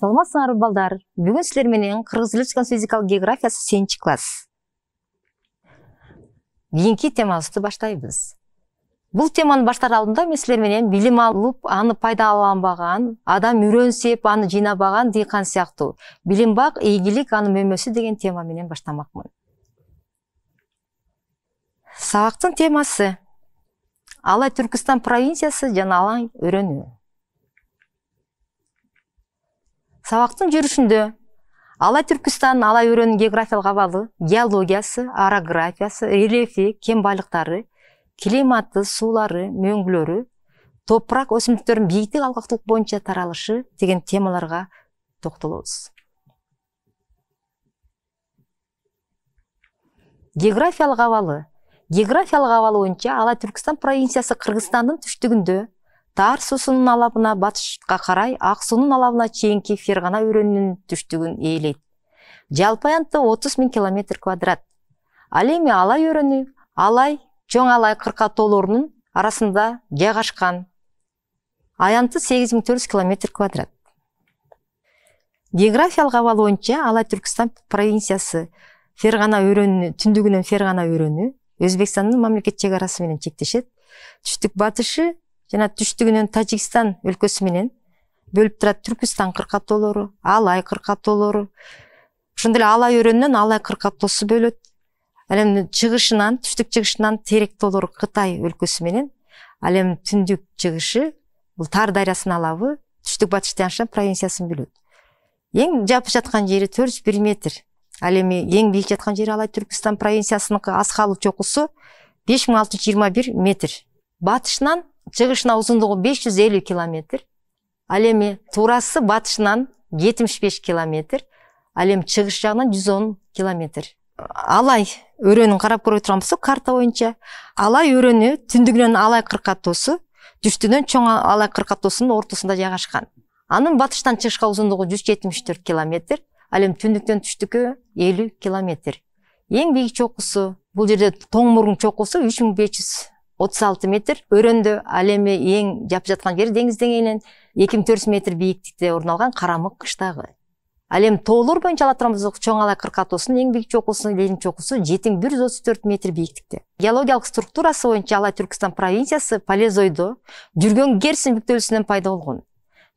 саламатсыңарбы балдар бүгін сіздер менен кыргыз тили физикалық географиясы сегизинчи класс кийинки темабызды баштайбыз Бұл теманы баштар алдында мен силер менен билим алып аны пайдаланбаган адам үрөн аны жыйнабаган дыйкан сыяктуу билим бак ийгилик анын мөмөсү деген тема менен баштамакмын сабактын темасы алай түркістан провинциясы жана алаң өрөнүү сабақтың жүрүшүндө алай түркістан алай өрен географиялық абалы геологиясы орографиясы рельефі кен байлықтары климаты сулары, мөңгілері, топырақ өсімдіктердің биіктік алғақтылық бойынша таралышы деген темаларға тоқталамыз географиялық абалы географиялық абалы бойынша ала түркістан провинциясы қырғызстанның түштігінде Тарсусунун алабына батышқа қарай Ақсуның алабына чейинки Фергана өрөнүнүн түштүгүн ээлейт. Жалпы аянты 30 миң километр квадрат. Ал эми Алай өрөнү Алай чоң Алай тоолорунун арасында жайгашкан. Аянты 8400 километр квадрат. Географиялык абалы боюнча Алай Түркстан провинциясы Фергана өрөнүнүн түндүгүнөн Фергана өрөнү Өзбекстандын мамлекет чек арасы менен чектешет. Түштүк батышы жана түштүгүнөн тажикстан өлкөсү менен бөлүп турат түркүстан кырк атоолору алай кырк атоолору ошондой эле алай өрөөнүнөн алай кырк атоосу бөлөт ал эми чыгышынан түштүк чыгышынан терек тоолору кытай өлкөсү менен ал эми түндүк чыгышы бул тар дарыясынын алабы түштүк батыш тянь провинциясын бөлөт эң жапы жаткан жери төрт жүз бир метр ал эми эң бийик жаткан жери алай түркүстан провинциясыныкы аскалуу чокусу беш миң алты жүз жыйырма бир метр батышынан чыгышына узундугу беш жүз элүү километр ал эми туурасы батышынан жетимиш беш километр ал эми чыгыш жагынан жүз он километр алай өрөөнүн карап көрө турган болсок карта боюнча алай өрөөнү түндүгүнөн алай кыркатоосу түштүгүнөн чоң алай кыркатоосунун ортосунда жайгашкан анын батыштан чыгышка узундугу жүз жетимиш төрт километр ал эми түндүктөн түштүккө элүү километр эң бийик чокусу бул жерде тоң мурун чокусу үч миң беш жүз отыз алты метр өренді әлемі ең жап жатқан жері деңіз деңгейінен екі төрт жүз метр биіктікте орналған қарамық қыштағы әлем тоолор боюнча ала тұрамыз чоң алай кырк атоосунун эң бийик чокусу ленин чокусу жети жүз отуз төрт метр биіктікте геологиялық структурасы бойынша ала түркістан провинциясы палезойдо жүргөн герсин бүктөлүүсүнөн пайда болгон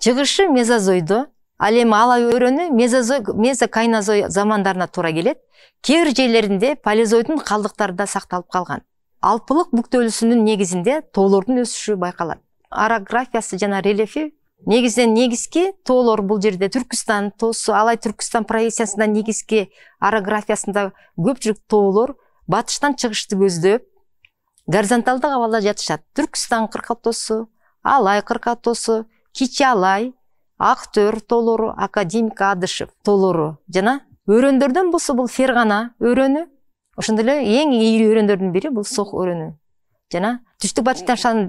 чыгышы мезозойдо ал эми алай өрөнү мезозой мезокайнозой замандарына туура келет кээ бир жерлеринде қалдықтары да сакталып калган алпылық бүктөлүүсүнүн негізінде тоолордун өсүшү байкалат орографиясы жана рельефи негизинен негизги тоолор бұл жерде түркістан тоосу алай түркістан провинциясында негизги орографиясында көпчүлүк тоолор батыштан чыгышты көздөп горизонталдык абалда жатышат түркістан кыркатоосу алай кыркатоосу кичи алай ак төр тоолору академик адышев тоолору жана өрөндөрдөн болсо бул фергана өрөөнү ошондой эле эң ийри өрөөндөрдүн бири бул сок өрөөнү жана түштүк батыштаншаны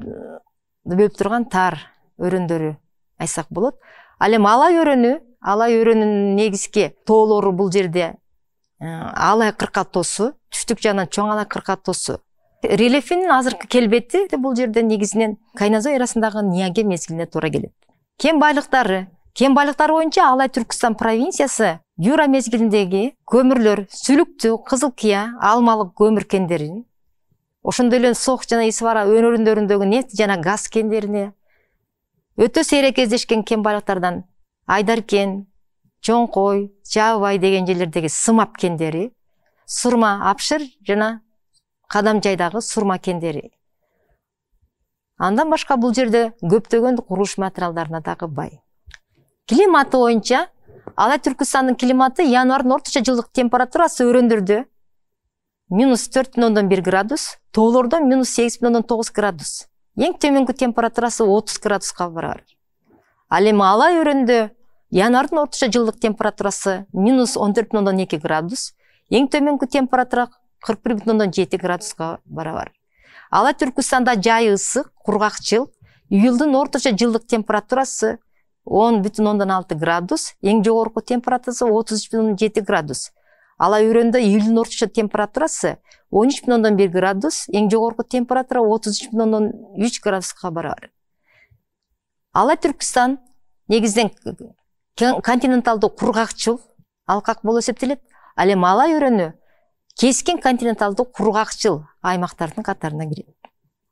бөлүп турган тар өрөөндөрү айтсак болот ал эми алай өрөөнү алай өрөөнүнүн негизги тоолору бул жерде алай кыркат тоосу түштүк жагынан чоң алай кыркат тоосу рельефинин азыркы келбети бул жерде негизинен кайназой эрасындагы неоген мезгилине туура келет кен байлыктары кен байлықтары боюнча алай түркістан провинциясы юра мезгіліндегі көмірлер сүлікті, қызыл кия алмалык көмір кендерин ошондой эле сох жана исвара өнөрүндөрүндөгү нефть жана газ кендерине өтө сейрек кездешкен кен байлыктардан айдар кен чоң жаабай деген жерлердеги сымап кендери сурма апшыр жана кадам жайдагы сурма кендери андан башка бул жерде көптөгөн курулуш материалдарына дагы бай климаты боюнча алай түркістанның климаты январдын орточо жылдық температурасы өрөндөрдө минус төрт градус тоолордо минус сегиз градус Ең төменгі температурасы 30 градусқа барар. ал эми алай өрөндө январдын орточо жылдык температурасы минус он градус ең төмөнкү температура кырк бир бүтүн ондон жети градуска барабар алай түркістанда жайы ысык кургакчыл июлдун орточо жылдык температурасы он бүтүн ондон алты градус ең жогорку температурасы отуз жети градус Алай үйрөндө июлдун орточо температурасы он үч бүтүн ондон бир градус эң жогорку температура отуз үч бүтүн ондон үч градуска барабар ала ә түркістан негизинен континенталдуу кургакчыл алкак болуп эсептелет ал эми ала үйрөнү кескин континенталдуу кургакчыл аймактардын катарына кирет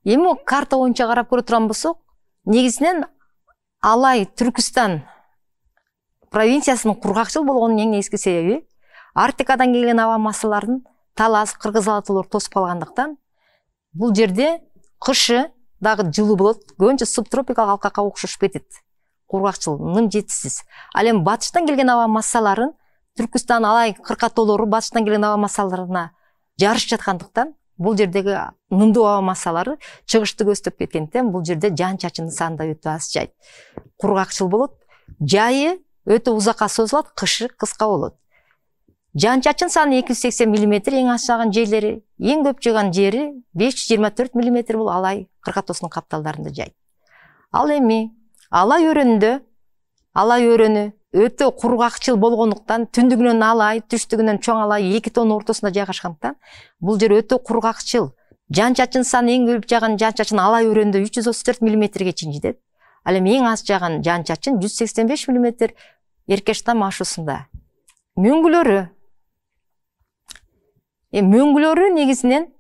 эми карта боюнча карап көрө турган болсок негизинен алай түркістан провинциясының құрғақшыл болғанының ең негізгі себебі арктикадан келген ауа массаларын талас қырғыз алатаулар тосып қалғандықтан бұл жерде қышы дағы жылы болады көбінше субтропикалық алқапқа ұқсап кетеді құрғақшыл ным жетіссіз ал енді келген ауа массаларын түркістан алай қырқатаулары батыштан келген ауа массаларына жарысып жатқандықтан бұл жердегі нымдуу аба массалары чыгышты көздөп кеткендіктен бұл жерде жан чачын санда өтө аз жайт кургакчыл болот жайы өтө узакка созулат кышы кыска болот жан чачын саны эки жүз сексен миллиметр эң аз жерлери эң көп жаган жери беш жүз жыйырма төрт миллиметр бул алай кыркатоосунун капталдарында жайт ал эми алай өрөөнүндө алай өрөнү өтө кургакчыл болгондуктан түндүгүнөн алай түштүгүнөн чоң алай эки тоонун ортосунда жайгашкандыктан бул жер өтө кургакчыл жан чачын саны эң көп жааган жан чачын алай өрөөндө үч жүз отуз төрт миллиметрге чейин жетет ал эми эң аз жааган жан чачын жүз сексен беш миллиметр эркеш там ашуусунда мөңгүлөрү эми мөңгүлөрү негизинен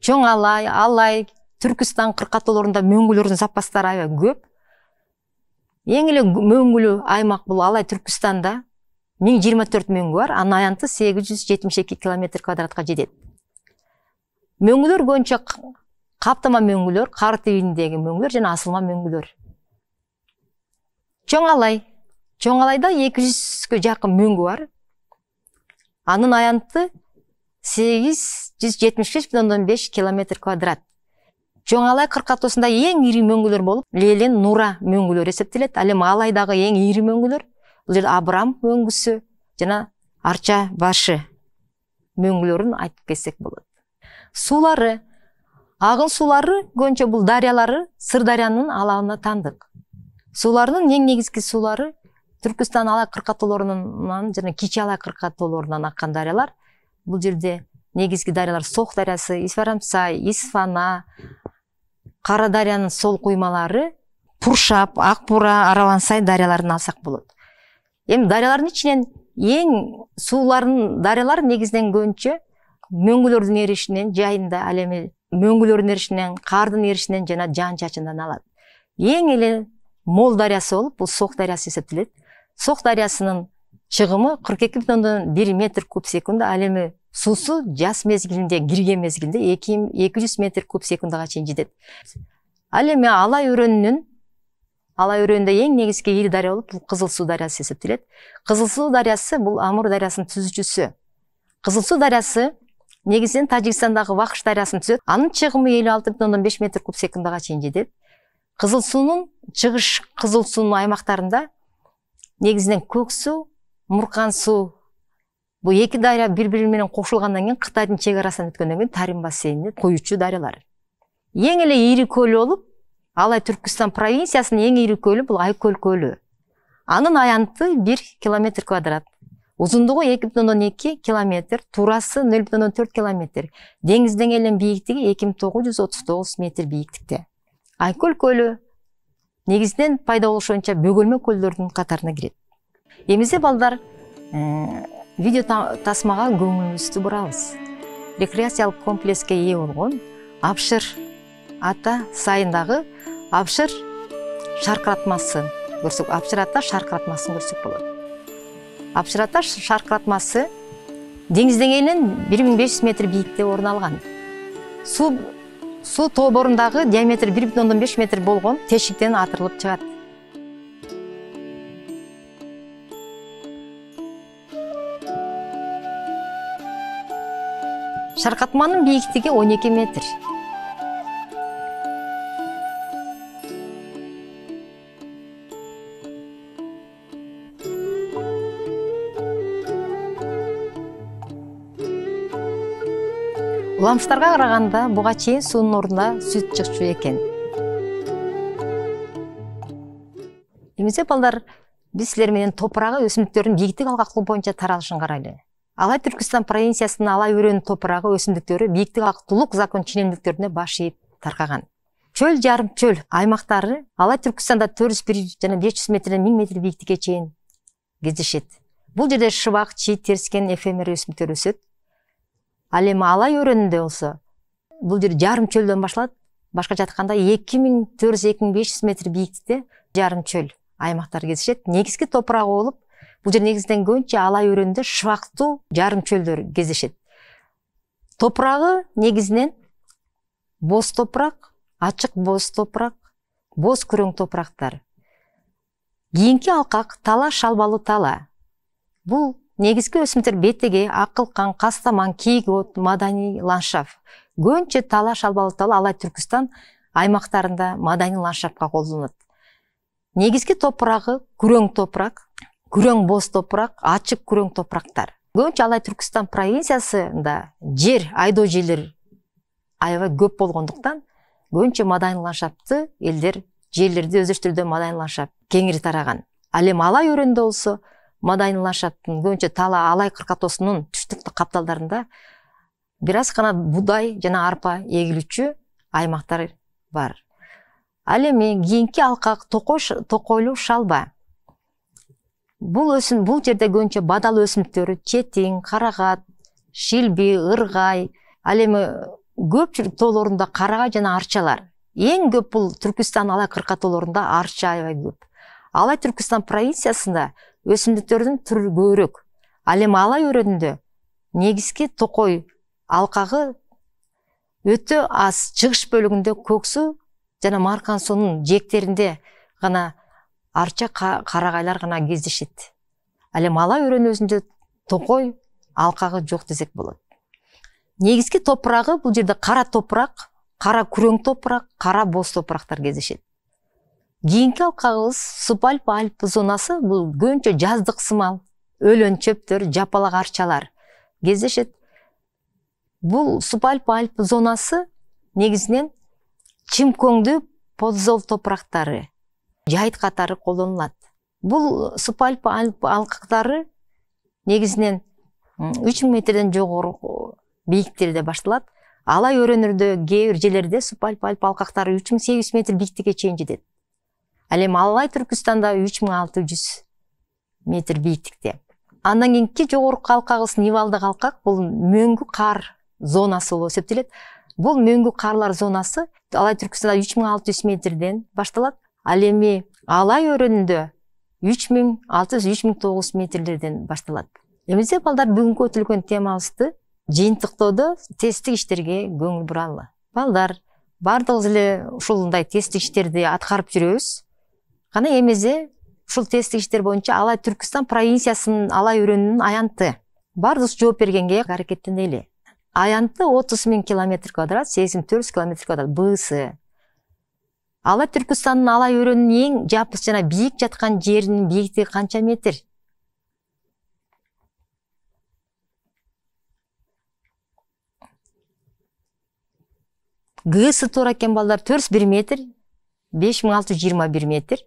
чоң алай алай түркүстан кырка тоолорунда мөңгүлөрдүн запастары аябай көп эң эле мөңгүлүү аймак бул алай Түркістанда миң жыйырма төрт мөңгү бар анын аянты сегиз жүз жетимиш эки километр квадратка жетет мөңгүлөр көбүнчө каптама мөңгүлөр кар мөңгүлөр жана асылма мөңгүлөр чоң алай чоң алайда эки жүзгө жакын мөңгү бар анын аянты сегиз жүз километр квадрат жоңалай қырқатосында ең ири мөңгүлөр болып лелен нура мөңгүлөр есептеледі ал эми ең эң ири мөңгүлөр бул жерде абрам мөңгісі жана арча башы мөңгүлөрүн айтып кетсек болады Сулары ағын сулары көбүнчө бұл дарыялары сыр дарыянын алабына таандык суларының ең негізгі сулары түркістан алай қырқа тоолорунан жана кичи алай кырка тоолорунан аккан дарыялар жерде негізгі дарыялар соқ дарыясы исфарамсай исфана қарадарияның сол қоймалары пуршап ақбура аралансай дарияларын алсақ болады енді дариялардың ішінен ең суларын дариялар негізінен көбінше мөңгілердің ерішінен жайында әлемі, эми мөңгілердің ерішінен қардың ерішінен және жан чачындан алады Ең елі мол дарыясы болып бұл соқ дарыясы есептеледі соқ дариясының шығымы кырк метр куб секунд ал суусу жаз мезгілінде кирген мезгилде эки жүз метр куб секундага чейин жетет ал эми алай өрөөнүнүн алай өрөөнүндө эң негизги ири дарыя болуп бул кызыл суу дарыясы эсептелет кызыл суу дарыясы бул амур дарыясынын түзүүчүсү кызыл суу дарыясы негизинен тажикстандагы вахш дарыясын түзөт анын чыгымы элүү алты бүтүн ондон беш метр куб секундага чейин жетет кызыл суунун чыгыш кызыл суунун аймактарында негизинен көк суу муркан суу бұл екі дария бір бірімен қосылғаннан кейін қытайдың шекарасынан өткеннен кейін тарим бассейніне құйучу дариялар ең эле ири көл болуп алай түркістан провинциясының ең ірі көлі бұл айкөл көлі аның аянты 1 километр квадрат узундугу эки бүтүн километр турасы нөл бүтүн ондон төрт километр деңиз деңгээлинин бийиктиги эки жүз метр бийиктикте айкөл көлі негізінен пайда болушы боюнча бөгөлмө көлдөрдүн катарына кирет балдар э, видео тасмаға көңілімізді бұралыз. рекреациялық комплекске ие болған абшыр ата сайындағы абшыр шарқыратмасын көрсек абшыр ата шарқыратмасын көрсек болады абшыр ата шарқыратмасы деңгейінен 1500 метр биікте орын алған су су тобырындағы диаметрі бір метр болған тесіктен атырылып шығады Шарқатманың биіктігі 12 метр. Ламстарға қарағанда бұға чейін суының орнына сүт жықчу екен. Емесе балдар, біз сілерменен топырағы өсімдіктердің биіктік алғақылы бойынша таралышын қарайлы алай түркістан провинциясының алай өрен топырағы өсімдіктері биіктік ақтулық закон члендіктеріне бас иіп тарқаған чөл жарым чөл аймақтары алай түркістанда төрт жүз бір және бес жүз метрден мың метр биіктікке чейін кездеседі бұл жерде шыбақ чий теріскен эфемер өсімдіктер өседі ал эми алай өренінде болса бұл жер жарым чөлдөн башталат башкача айтканда эки миң төрт жүз эки миң беш жүз метр бийиктикте жарым чөл аймактар кездешет негизги топурагы болуп бул жер негизинен көбүнчө Алай өрөөнүндө шыбактуу жарым чөлдөр кездешет топурагы негизинен бос топурак ачык боз топурак боз күрөң топурактар кийинки алкак тала шалбалы тала бул негизги өсүмдүктөр бетеге акылкан кастаман от маданий ландшафт көбүнчө тала шалбалуу тала алай түркүстан аймактарында маданий ландшафтка колдонулат негизги топурагы күрөң топурак күрөң бос топырақ ачык күрөң топырақтар. көбүнчө алай түркістан провинциясында жер айдоо жерлер аябай көп болгондуктан көбүнчө маданий ландшафты элдер жерлерди өздөштүрүүдө маданий ландшафт кеңири тараган ал эми алай өрөөндө болсо маданий ландшафтын көбүнчө таала алай кыркатоосунун түштүк капталдарында бир аз гана будай жана арпа эгилүүчү аймактар бар ал эми кийинки алка токойлуу шалба бұл өсім бұл жерде көбінше бадал өсімдіктері четиң қарағат шилби ырғай ал эми көпчүлүк тоолорунда карагай жана арчалар Ең көп бұл түркістан алай кырка тоолорунда арча аябай көп алай түркістан провинциясында өсімдіктердің түрі көбірек ал алай өрөөнүндө негизги токой алқағы өтө аз чыгыш бөлігінде көксу жана соның жээктеринде гана арча карагайлар гана кездешет ал эми ала өрөөнү өзүндө токой алкагы жок десек болот негизги топурагы бул жерде кара топурак кара күрөң топурак кара боз топурактар кездешет кийинки алкагыбыз субальпа альп зонасы бул көбүнчө жаздык сымал өлөн чөптөр жапалак арчалар кездешет бул субальпа альп зонасы негизинен чымк өңдүү подзол топурактары жайыт катары колдонулат бул э, супальпа алкактары негизинен үч миң метрден жогору бийиктерде башталат алай өрөнөрдө кээ бир жерлерде супальпа альп алкактары үч миң сегиз жүз метр бийиктикке чейин жетет ал эми алай түркүстанда үч миң алты жүз метр бийиктикте андан кийинки жогорку алкагыбыз нивалдык алкак бул мөңгү кар зонасы болуп эсептелет бул мөңгү карлар зонасы алай түркүстанда үч миң алты жүз метрден башталат ал алай өрөөнүндө 3600 миң алты жүз үч миң тогуз метрлерден башталат эмесе балдар бүгүнкү өтүлгөн темабызды жыйынтыктоодо тесттик иштерге көңүл буралы балдар баардыгыбыз эле ушундай тесттик иштерди аткарып жүрөбүз кана эмесе ушул тесттик иштер боюнча алай түркістан провинциясынын алай өрөөнүнүн аянты баардыгыбыз жооп бергенге аракеттенели аянты отуз миң километр квадрат сегиз километр квадрат бысы Ала түркістанның алай өрінің ең жапыс жана биік жатқан жерінің биіктігі қанша метр гысы туура экен балдар төрт метр беш метр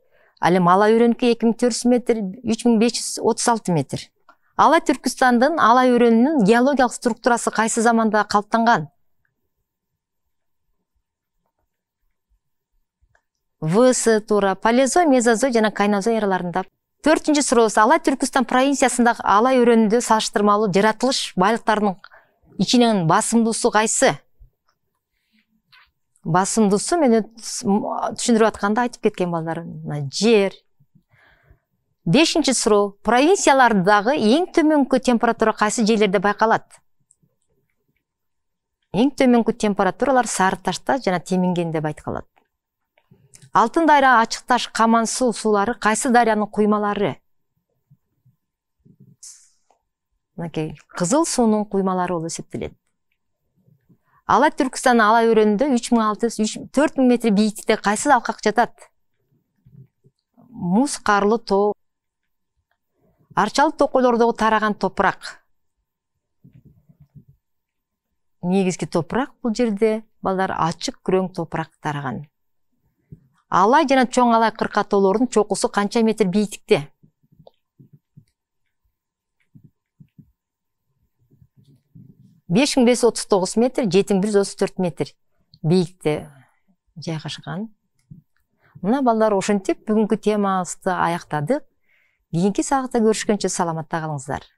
ал эми ала өрөнүкү эки метр үч метр ала түркістандың ала өрөөнүнүн геологиялық структурасы кайсы заманда калыптанган вс тура палеозой мезозой жана кайнозой эраларында төртүнчү сурообуз алай түркүстан провинциясындагы алай өрөөнүндө салыштырмалуу жаратылыш байлыктарынын ичинен басымдуусу кайсы басымдуусу мен түшүндүрүп атканда айтып кеткен балдар мына жер бешинчи суроо провинциялардагы эң төмөнкү температура кайсы жерлерде байкалат эң төмөнкү температуралар сары ташта жана темингенде байкалат алтын дайра ачықташ, қаман каман суу қайсы кайсы дарыянын куймалары мынакей кызыл суунун куймалары алай түркістан алай өрөөнүндө үч миң метр бийиктикте қайсы алқақ жатат Мұз қарлы тоо арчалы токойлордогу тараған топырақ. негізгі топырақ бұл жерде балдар ашық күрөң топырақ тараган алай жана чоң алай кырка тоолорунун чокусу канча метр бийиктикте беш миң беш жүз отуз тогуз метр жети миң бир жүз отуз төрт метр бийикте жайгашкан мына балдар ошентип бүгүнкү темабызды аяктадык кийинки сабакта көрүшкөнчө саламатта калыңыздар